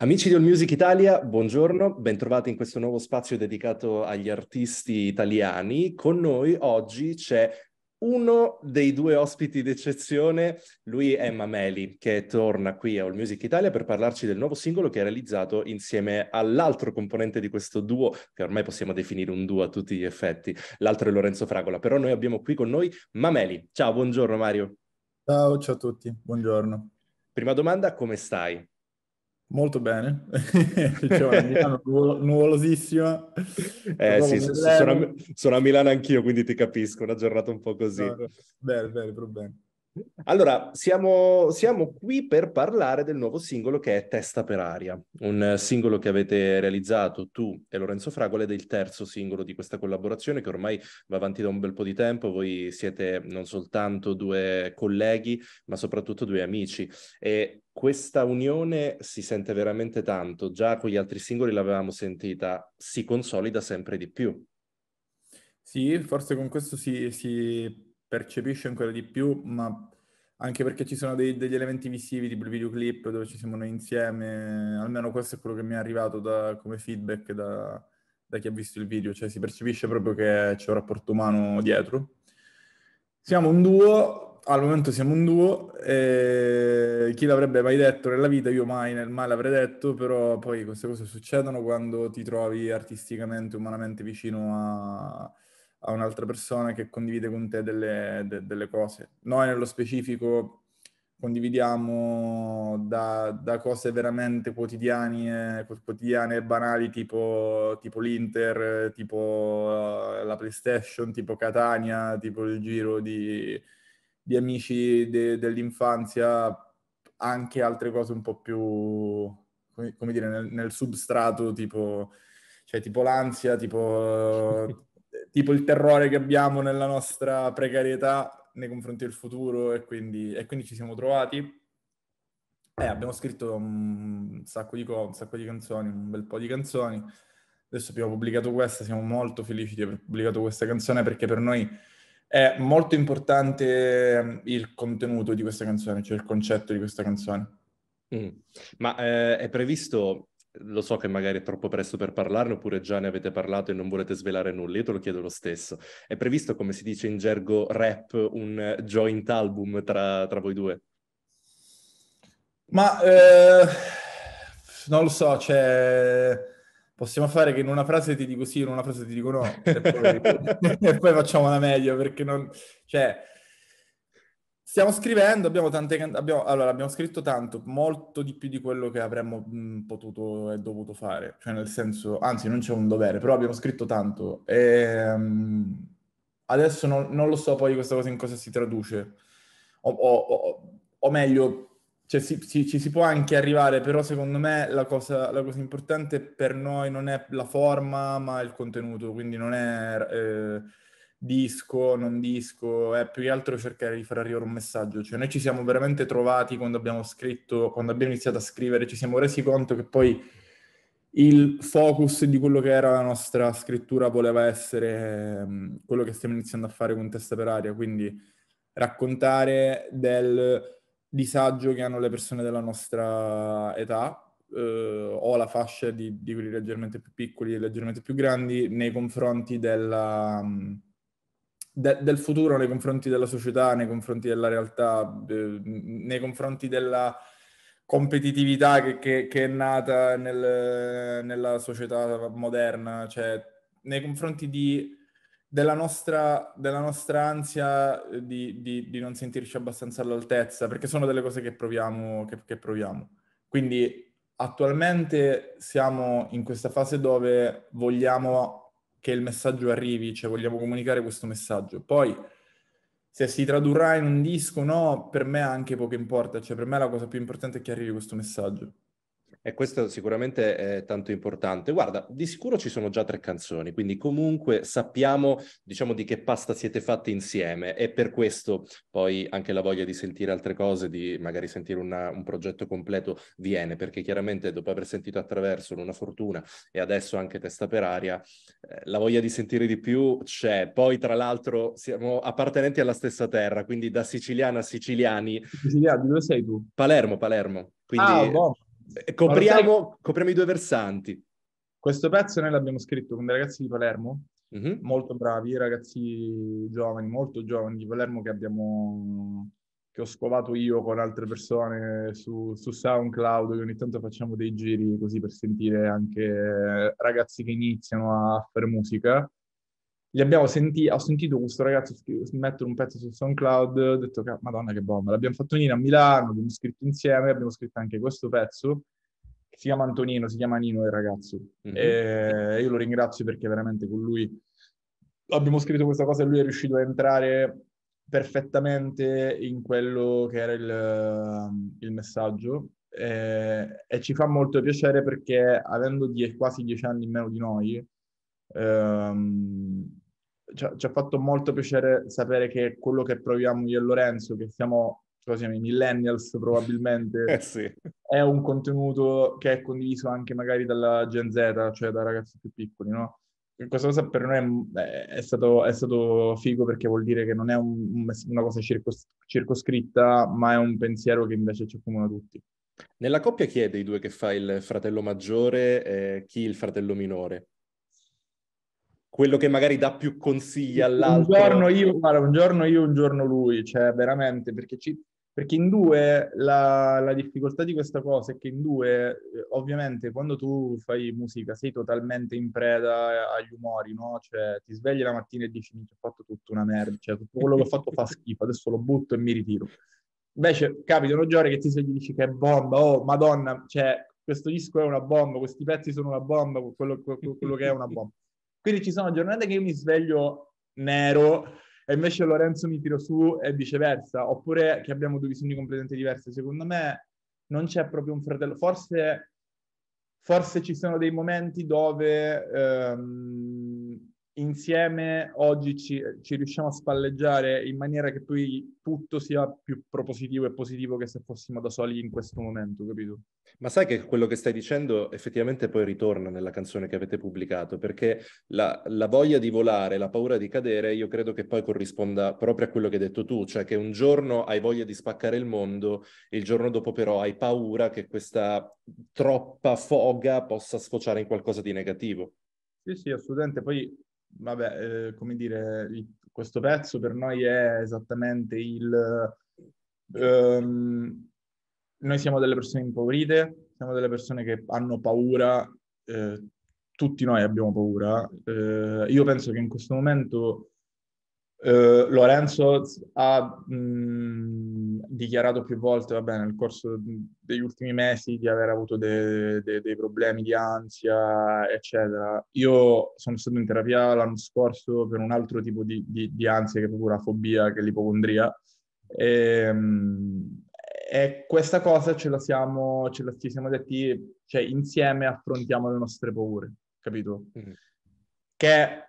Amici di All Music Italia, buongiorno, bentrovati in questo nuovo spazio dedicato agli artisti italiani. Con noi oggi c'è uno dei due ospiti d'eccezione, lui è Mameli, che torna qui a All Music Italia per parlarci del nuovo singolo che ha realizzato insieme all'altro componente di questo duo, che ormai possiamo definire un duo a tutti gli effetti, l'altro è Lorenzo Fragola, però noi abbiamo qui con noi Mameli. Ciao, buongiorno Mario. Ciao, ciao a tutti, buongiorno. Prima domanda, come stai? Molto bene, cioè, nuvolosissima. Eh sì, sono a, sono a, Milano anch'io, quindi ti capisco, una giornata un po' così. bene, bene, proprio bene. Allora, siamo, siamo, qui per parlare del nuovo singolo che è Testa per aria, un singolo che avete realizzato tu e Lorenzo Fragola ed è il terzo singolo di questa collaborazione che ormai va avanti da un bel po' di tempo, voi siete non soltanto due colleghi ma soprattutto due amici e questa unione si sente veramente tanto, già con gli altri singoli l'avevamo sentita, si consolida sempre di più. Sì, forse con questo si, si percepisce ancora di più, ma anche perché ci sono dei, degli elementi visivi tipo il videoclip dove ci siamo noi insieme, almeno questo è quello che mi è arrivato da, come feedback da, da, chi ha visto il video, cioè si percepisce proprio che c'è un rapporto umano dietro. Siamo un duo, al momento siamo un duo, chi l'avrebbe mai detto nella vita, io mai, nel, male l'avrei detto, però poi queste cose succedono quando ti trovi artisticamente, umanamente vicino a a un'altra persona che condivide con te delle, de, delle cose. Noi nello specifico condividiamo da, da cose veramente quotidiane, e banali tipo, tipo l'Inter, tipo eh, la PlayStation, tipo Catania, tipo il giro di, di amici de, dell'infanzia, anche altre cose un po' più, come, dire, nel, nel substrato tipo, cioè, tipo l'ansia, tipo tipo il terrore che abbiamo nella nostra precarietà nei confronti del futuro e quindi, e quindi ci siamo trovati. Eh, abbiamo scritto un sacco, di co- un sacco, di canzoni, un bel po' di canzoni. Adesso abbiamo pubblicato questa, siamo molto felici di aver pubblicato questa canzone perché per noi è molto importante ehm, il contenuto di questa canzone, cioè il concetto di questa canzone. Mm. Ma eh, è previsto lo so che magari è troppo presto per parlarne, oppure già ne avete parlato e non volete svelare nulla, io te lo chiedo lo stesso. È previsto, come si dice in gergo rap, un joint album tra, tra voi due? Ma eh, non lo so, cioè, possiamo fare che in una frase ti dico sì, in una frase ti dico no, e poi, e poi facciamo la meglio, perché non... Cioè, Stiamo scrivendo, abbiamo, tante, abbiamo, allora, abbiamo scritto tanto, molto di più di quello che avremmo mh, mm, potuto e dovuto fare, cioè nel senso, anzi non c'è un dovere, però abbiamo scritto tanto. E, um, adesso non, non, lo so poi questa cosa in cosa si traduce, o, o, o, o meglio, cioè, si, si, ci si può anche arrivare, però secondo me la cosa, la cosa, importante per noi non è la forma, ma il contenuto, quindi non è... Eh, disco, non disco, è più che altro cercare di far arrivare un messaggio. Cioè noi ci siamo veramente trovati quando abbiamo scritto, quando abbiamo iniziato a scrivere, ci siamo resi conto che poi il focus di quello che era la nostra scrittura voleva essere ehm, quello che stiamo iniziando a fare con Testa per Aria, quindi raccontare del disagio che hanno le persone della nostra età, eh, o la fascia di, di, quelli leggermente più piccoli e leggermente più grandi nei confronti della, de- del futuro nei confronti della società, nei confronti della realtà, eh, nei confronti della competitività che, che, che è nata nel, nella società moderna, cioè nei confronti di, della, nostra, della, nostra, ansia di, di, di, non sentirci abbastanza all'altezza, perché sono delle cose che proviamo. Che, che proviamo. Quindi attualmente siamo in questa fase dove vogliamo che il messaggio arrivi, cioè vogliamo comunicare questo messaggio. Poi se si tradurrà in un disco o no, per me anche poco importa, cioè per me la cosa più importante è che arrivi questo messaggio. E questo sicuramente è tanto importante. Guarda, di sicuro ci sono già tre canzoni, quindi comunque sappiamo, diciamo, di che pasta siete fatti insieme e per questo poi anche la voglia di sentire altre cose, di magari sentire una, un progetto completo viene, perché chiaramente dopo aver sentito attraverso Luna Fortuna e adesso anche Testa per Aria, eh, la voglia di sentire di più c'è. Poi tra l'altro siamo appartenenti alla stessa terra, quindi da siciliana a siciliani. Siciliani, dove sei tu? Palermo, Palermo. Quindi... Ah, boh. Eh, copriamo, copriamo i due versanti. Questo pezzo noi l'abbiamo scritto con dei ragazzi di Palermo, mm-hmm. molto bravi, ragazzi giovani, molto giovani di Palermo che abbiamo che ho scovato io con altre persone su, su, SoundCloud, che ogni tanto facciamo dei giri così per sentire anche ragazzi che iniziano a fare musica li abbiamo sentiti, ho sentito questo ragazzo mettere un pezzo su SoundCloud, ho detto che madonna che bomba, l'abbiamo fatto Nino a Milano, abbiamo scritto insieme, abbiamo scritto anche questo pezzo, che si chiama Antonino, si chiama Nino il ragazzo, mm-hmm. e io lo ringrazio perché veramente con lui abbiamo scritto questa cosa e lui è riuscito a entrare perfettamente in quello che era il, il messaggio e, e ci fa molto piacere perché avendo die, quasi dieci anni in meno di noi, Ehm, ci, ha, ci, ha, fatto molto piacere sapere che quello che proviamo io e Lorenzo, che siamo, cioè i millennials probabilmente, eh sì. è un contenuto che è condiviso anche magari dalla Gen Z, cioè da ragazzi più piccoli, no? questa cosa per noi è, è, stato, è, stato, figo perché vuol dire che non è un, una cosa circos, circoscritta, ma è un pensiero che invece ci accomuna tutti. Nella coppia chi è dei due che fa il fratello maggiore e chi il fratello minore? quello che magari dà più consigli all'altro. Un giorno io, guarda, un giorno io, un giorno lui, cioè veramente, perché, ci, perché in due la, la, difficoltà di questa cosa è che in due, eh, ovviamente, quando tu fai musica sei totalmente in preda agli umori, no? Cioè ti svegli la mattina e dici, mi ho fatto tutta una merda, cioè tutto quello che ho fatto fa schifo, adesso lo butto e mi ritiro. Invece capitano giorni che ti svegli e dici che è bomba, oh madonna, cioè questo disco è una bomba, questi pezzi sono una bomba, quello, quello, quello che è una bomba. Quindi ci sono giornate che io mi sveglio nero e invece Lorenzo mi tiro su e viceversa, oppure che abbiamo due visioni completamente diverse. Secondo me non c'è proprio un fratello, forse, forse ci sono dei momenti dove ehm, insieme oggi ci, ci, riusciamo a spalleggiare in maniera che poi tutto sia più propositivo e positivo che se fossimo da soli in questo momento, capito? Ma sai che quello che stai dicendo effettivamente poi ritorna nella canzone che avete pubblicato, perché la, la voglia di volare, la paura di cadere, io credo che poi corrisponda proprio a quello che hai detto tu, cioè che un giorno hai voglia di spaccare il mondo, il giorno dopo però hai paura che questa troppa foga possa sfociare in qualcosa di negativo. Sì, sì, assolutamente. Poi vabbè, eh, come dire, il, questo pezzo per noi è esattamente il... Ehm, noi siamo delle persone impaurite, siamo delle persone che hanno paura, eh, tutti noi abbiamo paura. Eh, io penso che in questo momento Uh, Lorenzo ha mh, dichiarato più volte, vabbè, nel corso degli ultimi mesi di aver avuto de- de- dei problemi di ansia, eccetera. Io sono stato in terapia l'anno scorso per un altro tipo di, di-, di ansia, che è proprio la fobia, che è l'ipocondria. E, ehm, mh, e questa cosa ce la siamo, ce la, ci siamo detti, cioè insieme affrontiamo le nostre paure, capito? Mm. Che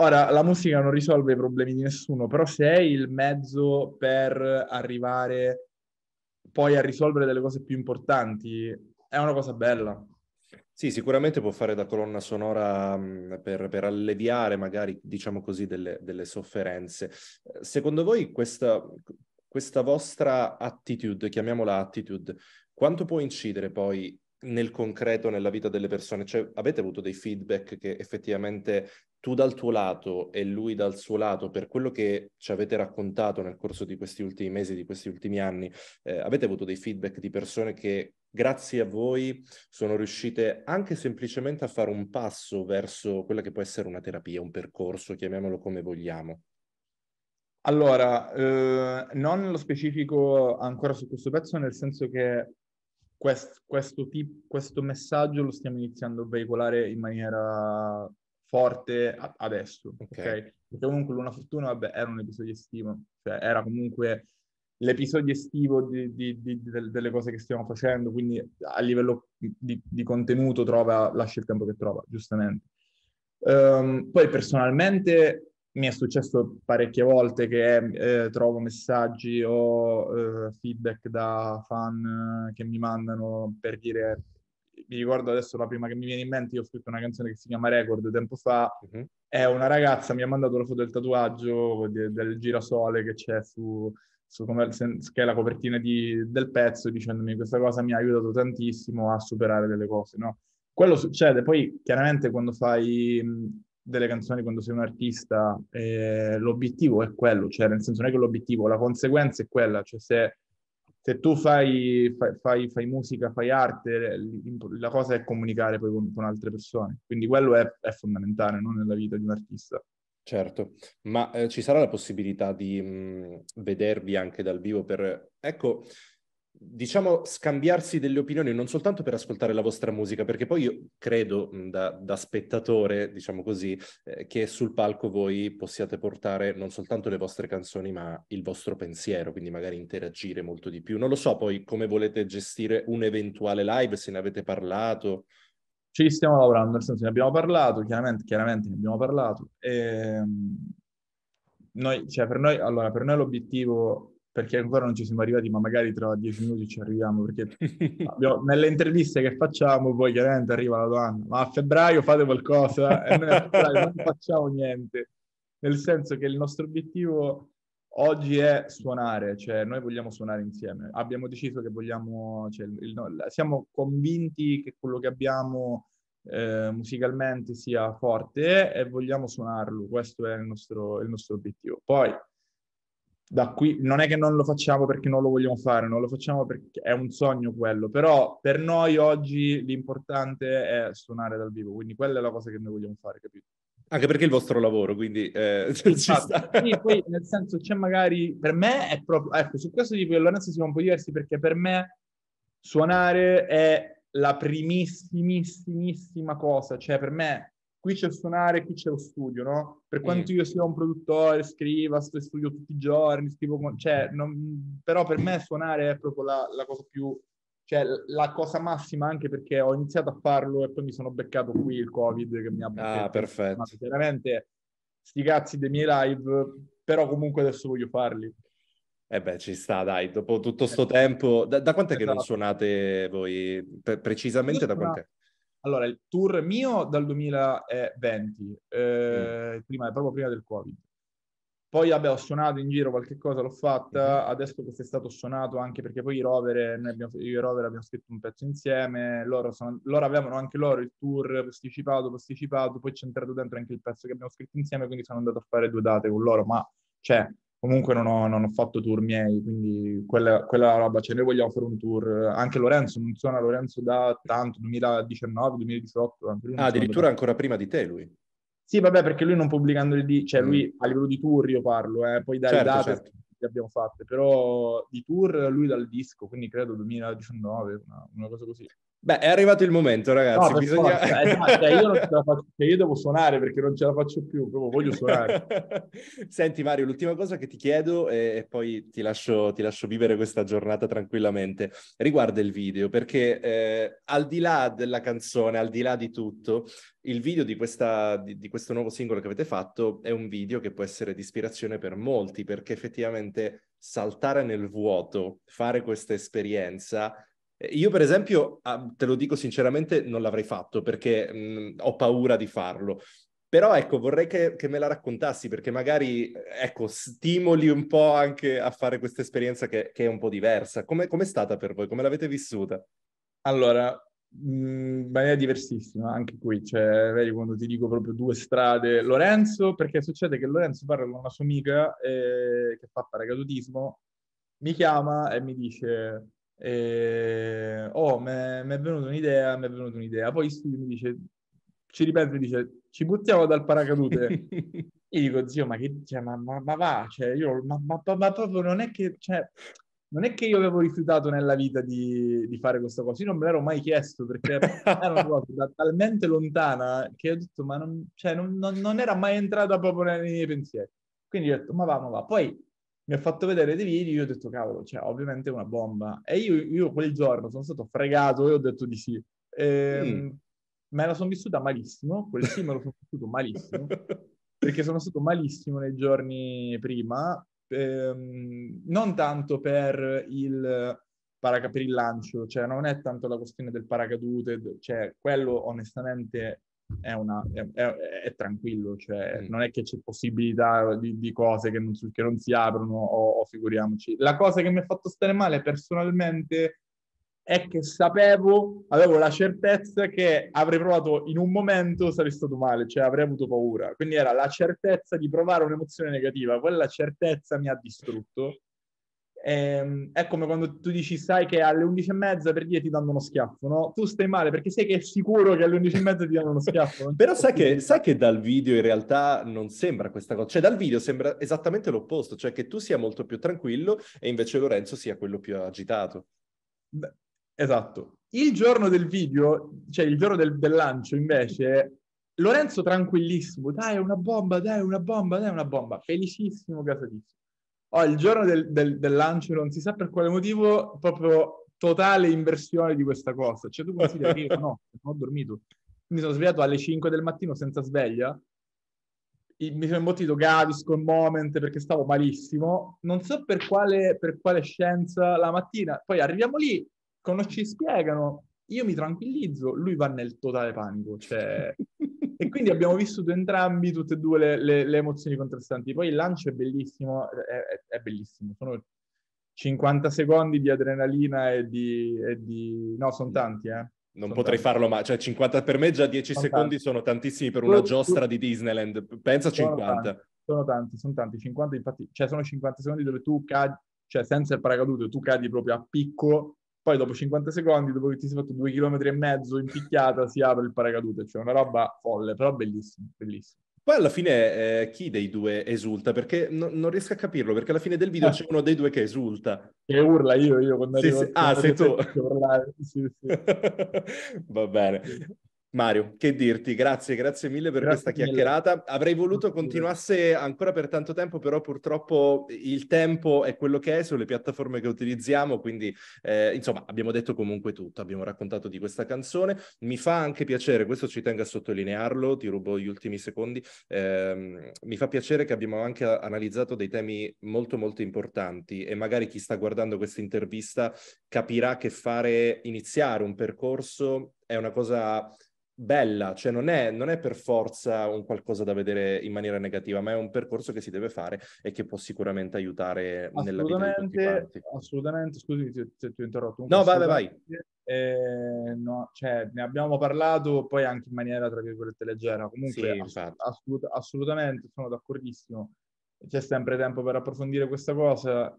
Ora, la musica non risolve i problemi di nessuno, però se è il mezzo per arrivare poi a risolvere delle cose più importanti, è una cosa bella. Sì, sicuramente può fare da colonna sonora mm, per, per, alleviare magari, diciamo così, delle, delle sofferenze. Secondo voi questa, questa vostra attitude, chiamiamola attitude, quanto può incidere poi nel concreto nella vita delle persone? Cioè, avete avuto dei feedback che effettivamente tu dal tuo lato e lui dal suo lato, per quello che ci avete raccontato nel corso di questi ultimi mesi, di questi ultimi anni, eh, avete avuto dei feedback di persone che grazie a voi sono riuscite anche semplicemente a fare un passo verso quella che può essere una terapia, un percorso, chiamiamolo come vogliamo? Allora, eh, non lo specifico ancora su questo pezzo, nel senso che quest, questo, tip, questo messaggio lo stiamo iniziando a veicolare in maniera forte a- adesso, ok? Perché comunque Luna Fortuna, vabbè, era un episodio estivo, cioè era comunque l'episodio estivo di, di, di, delle cose che stiamo facendo, quindi a livello di, contenuto trova, lascia il tempo che trova, giustamente. Um, poi personalmente mi è successo parecchie volte che eh, trovo messaggi o eh, feedback da fan eh, che mi mandano per dire, mi ricordo adesso la prima che mi viene in mente, io ho scritto una canzone che si chiama Record tempo fa, uh-huh. Mm-hmm. e una ragazza mi ha mandato la foto del tatuaggio di, del girasole che c'è su, su come, che è la copertina di, del pezzo, dicendomi questa cosa mi ha aiutato tantissimo a superare delle cose, no? Quello succede, poi chiaramente quando fai delle canzoni quando sei un artista, eh, l'obiettivo è quello, cioè nel senso non è che l'obiettivo, la conseguenza è quella, cioè se, se tu fai, fai, fai, musica, fai arte, la cosa è comunicare poi con, con altre persone, quindi quello è, è fondamentale no? nella vita di un artista. Certo, ma eh, ci sarà la possibilità di mh, mm, vedervi anche dal vivo per... Ecco, diciamo, scambiarsi delle opinioni, non soltanto per ascoltare la vostra musica, perché poi io credo da, da spettatore, diciamo così, eh, che sul palco voi possiate portare non soltanto le vostre canzoni, ma il vostro pensiero, quindi magari interagire molto di più. Non lo so poi come volete gestire un eventuale live, se ne avete parlato. Ci stiamo lavorando, nel senso ne abbiamo parlato, chiaramente, chiaramente ne abbiamo parlato. E... Ehm, noi, cioè per, noi, allora, per noi l'obiettivo perché ancora non ci siamo arrivati, ma magari tra dieci minuti ci arriviamo, perché abbiamo, nelle interviste che facciamo poi chiaramente arriva la domanda, ma a febbraio fate qualcosa e noi a febbraio non facciamo niente, nel senso che il nostro obiettivo oggi è suonare, cioè noi vogliamo suonare insieme, abbiamo deciso che vogliamo, cioè, il, il, siamo convinti che quello che abbiamo eh, musicalmente sia forte e vogliamo suonarlo, questo è il nostro, il nostro obiettivo. Poi da qui non è che non lo facciamo perché non lo vogliamo fare, non lo facciamo perché è un sogno quello, però per noi oggi l'importante è suonare dal vivo, quindi quella è la cosa che noi vogliamo fare, capito? Anche perché è il vostro lavoro, quindi eh, ci esatto. sta. Sì, poi nel senso c'è magari, per me è proprio, ecco, su questo tipo di Lorenzo siamo un po' diversi perché per me suonare è la primissimissima cosa, cioè per me qui c'è il suonare, qui c'è lo studio, no? Per quanto io sia un produttore, scriva, sto studio tutti i giorni, scrivo... Con... Cioè, non... però per me suonare è proprio la, la cosa più cioè la cosa massima anche perché ho iniziato a farlo e poi mi sono beccato qui il covid che mi ha bloccato. Ah, perfetto. veramente, sti cazzi dei miei live, però comunque adesso voglio farli. Eh beh, ci sta, dai, dopo tutto questo eh. tempo... Da, da quant'è esatto. che non esatto. suonate voi? Pre- precisamente io da quant'è? Allora, il tour mio dal 2020, eh, mm. prima, proprio prima del Covid. Poi vabbè, ho suonato in giro qualche cosa, l'ho fatta, mm. adesso questo è stato suonato anche perché poi i Rover, eh, abbiamo, io e Rover abbiamo scritto un pezzo insieme, loro, sono, loro, avevano anche loro il tour posticipato, posticipato, poi c'è entrato dentro anche il pezzo che abbiamo scritto insieme, quindi sono andato a fare due date con loro, ma cioè comunque non ho, non ho, fatto tour miei, quindi quella, quella roba, cioè noi vogliamo fare un tour, anche Lorenzo, non suona Lorenzo da tanto, 2019, 2018. Ah, addirittura da... ancora prima di te lui. Sì, vabbè, perché lui non pubblicando il di, cioè lui mm. a livello di tour io parlo, eh, poi dai certo, date certo. che abbiamo fatte, però di tour lui dal disco, quindi credo 2019, una, una cosa così. Beh, è arrivato il momento, ragazzi. No, bisogna... esatto, io, faccio, cioè, io, devo suonare perché non ce la faccio più, proprio voglio suonare. Senti Mario, l'ultima cosa che ti chiedo e, poi ti lascio, ti lascio vivere questa giornata tranquillamente, riguarda il video, perché eh, al di là della canzone, al di là di tutto, il video di, questa, di, di questo nuovo singolo che avete fatto è un video che può essere di ispirazione per molti, perché effettivamente saltare nel vuoto, fare questa esperienza eh, io per esempio, ah, te lo dico sinceramente, non l'avrei fatto perché mh, mm, ho paura di farlo. Però ecco, vorrei che, che, me la raccontassi perché magari, eh, ecco, stimoli un po' anche a fare questa esperienza che, che, è un po' diversa. Come, è stata per voi? Come l'avete vissuta? Allora, in mm, maniera diversissima, anche qui, cioè, vedi quando ti dico proprio due strade. Lorenzo, perché succede che Lorenzo parla con una sua amica eh, che fa paracadutismo, mi chiama e mi dice e, ehm, oh, mi è venuta un'idea, mi è venuta un'idea. Poi Steve mi dice, ci ripeto, mi dice, ci buttiamo dal paracadute. io dico, zio, ma che, cioè, ma, ma, ma va, cioè, io, ma, ma, ma, proprio non è che, cioè, non è che io avevo rifiutato nella vita di, di fare questa cosa, io non me l'ero mai chiesto perché era una cosa talmente lontana che ho detto, ma non, cioè, non, non, non era mai entrata proprio nei miei pensieri. Quindi ho detto, ma va, ma va. Poi mi ha fatto vedere dei video, io ho detto cavolo, cioè ovviamente è una bomba. E io, io quel giorno sono stato fregato e ho detto di sì. Ehm, mm. Me la sono vissuta malissimo, quel sì me lo sono vissuto malissimo, perché sono stato malissimo nei giorni prima, ehm, non tanto per il, paraca- per il lancio, cioè non è tanto la questione del paracadute, cioè quello onestamente è, una, è, è, è tranquillo, cioè mm. non è che c'è possibilità di, di cose che non, che non, si aprono o, o figuriamoci. La cosa che mi ha fatto stare male personalmente è che sapevo, avevo la certezza che avrei provato in un momento sarei stato male, cioè avrei avuto paura. Quindi era la certezza di provare un'emozione negativa, quella certezza mi ha distrutto Ehm, è come quando tu dici sai che alle 11 e mezza per dire ti danno uno schiaffo, no? Tu stai male perché sai che è sicuro che alle 11 e mezza ti danno uno schiaffo. Però sai che, sai che, dal video in realtà non sembra questa cosa, cioè dal video sembra esattamente l'opposto, cioè che tu sia molto più tranquillo e invece Lorenzo sia quello più agitato. Beh, esatto. Il giorno del video, cioè il giorno del, del lancio invece, Lorenzo tranquillissimo, dai una bomba, dai una bomba, dai una bomba, felicissimo, casatissimo. Oh, il giorno del, del, del, lancio non si sa per quale motivo, proprio totale inversione di questa cosa. Cioè tu consideri che io no, non ho dormito. Mi sono svegliato alle 5 del mattino senza sveglia, mi sono imbottito Gaviscon Moment perché stavo malissimo. Non so per quale, per quale, scienza la mattina. Poi arriviamo lì, non ci spiegano. Io mi tranquillizzo, lui va nel totale panico. Cioè, e quindi abbiamo vissuto entrambi tutte e due le, le, le emozioni contrastanti. Poi il lancio è bellissimo, è, è, bellissimo, sono 50 secondi di adrenalina e di... E di... No, sono tanti, eh. Non sono potrei tanti. farlo, ma cioè 50 per me già 10 sono secondi tanti. sono tantissimi per una giostra di Disneyland. Pensa a 50. Tanti, sono tanti, sono tanti, 50 infatti, cioè sono 50 secondi dove tu cadi, cioè senza il paracadute, tu cadi proprio a picco poi dopo 50 secondi, dopo che ti sei fatto due chilometri e mezzo in picchiata, si apre il paracadute, cioè una roba folle, però bellissima, bellissima. Poi alla fine eh, chi dei due esulta? Perché no, non riesco a capirlo, perché alla fine del video ah, c'è uno dei due che esulta. Che urla io, io quando sì, arrivo... Sì. Ah, sei tu! Sì, sì. Va bene. Mario, che dirti? Grazie, grazie mille per grazie questa mille. chiacchierata. Avrei voluto continuasse ancora per tanto tempo, però purtroppo il tempo è quello che è sulle piattaforme che utilizziamo, quindi eh, insomma abbiamo detto comunque tutto, abbiamo raccontato di questa canzone. Mi fa anche piacere, questo ci tengo a sottolinearlo, ti rubo gli ultimi secondi, eh, mi fa piacere che abbiamo anche analizzato dei temi molto molto importanti e magari chi sta guardando questa intervista capirà che fare, iniziare un percorso è una cosa bella, cioè non è, non è, per forza un qualcosa da vedere in maniera negativa, ma è un percorso che si deve fare e che può sicuramente aiutare nella vita di tutti quanti. Assolutamente, scusi se ti, ti ho interrotto. No, vai, vai, eh, no, cioè, ne abbiamo parlato poi anche in maniera, tra virgolette, leggera. Comunque, sì, ass- assolut- assolutamente, sono d'accordissimo. C'è sempre tempo per approfondire questa cosa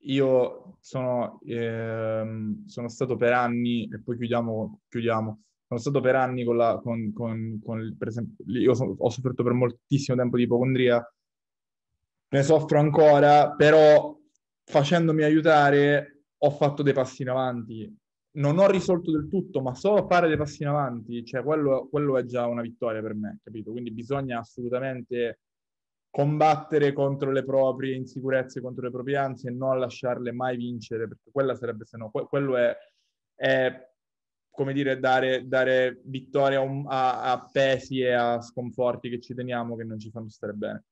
io sono, ehm, sono stato per anni, e poi chiudiamo, chiudiamo sono stato per anni con la, con, con, con, per esempio, io so, ho sofferto per moltissimo tempo di ipocondria, ne soffro ancora, però facendomi aiutare ho fatto dei passi in avanti. Non ho risolto del tutto, ma solo fare dei passi in avanti, cioè quello, quello è già una vittoria per me, capito? Quindi bisogna assolutamente combattere contro le proprie insicurezze, contro le proprie ansie e non lasciarle mai vincere, perché quella sarebbe, se no, que- quello è, è, come dire, dare, dare vittoria a, a, pesi e a sconforti che ci teniamo che non ci fanno stare bene.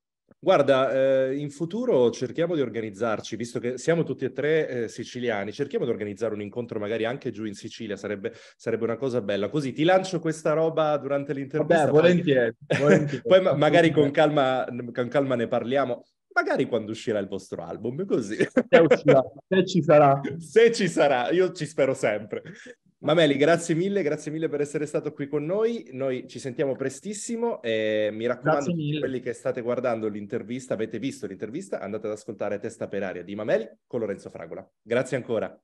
Guarda, eh, in futuro cerchiamo di organizzarci, visto che siamo tutti e tre eh, siciliani, cerchiamo di organizzare un incontro magari anche giù in Sicilia, sarebbe, sarebbe una cosa bella. Così ti lancio questa roba durante l'intervista. Vabbè, poi... volentieri. volentieri. poi ma- magari con calma, con calma ne parliamo magari quando uscirà il vostro album, così. Se, uscirà, se ci sarà. Se ci sarà, io ci spero sempre. Mameli, grazie mille, grazie mille per essere stato qui con noi. Noi ci sentiamo prestissimo e mi raccomando, quelli che state guardando l'intervista, avete visto l'intervista, andate ad ascoltare Testa per aria di Mameli con Lorenzo Fragola. Grazie ancora.